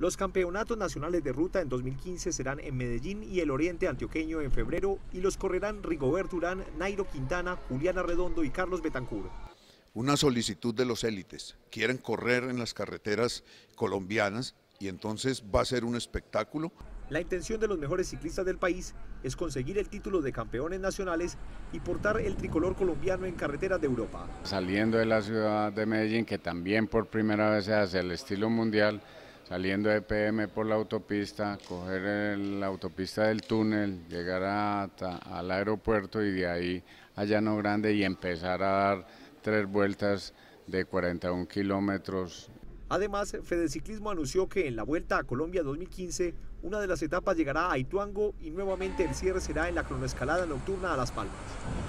Los campeonatos nacionales de ruta en 2015 serán en Medellín y el Oriente Antioqueño en febrero y los correrán Rigoberto Urán, Nairo Quintana, Juliana Redondo y Carlos Betancur. Una solicitud de los élites, quieren correr en las carreteras colombianas y entonces va a ser un espectáculo. La intención de los mejores ciclistas del país es conseguir el título de campeones nacionales y portar el tricolor colombiano en carreteras de Europa. Saliendo de la ciudad de Medellín, que también por primera vez se hace el estilo mundial, saliendo de PM por la autopista, coger la autopista del túnel, llegar al aeropuerto y de ahí a Llano Grande y empezar a dar tres vueltas de 41 kilómetros. Además, Ciclismo anunció que en la Vuelta a Colombia 2015, una de las etapas llegará a Ituango y nuevamente el cierre será en la cronoescalada nocturna a Las Palmas.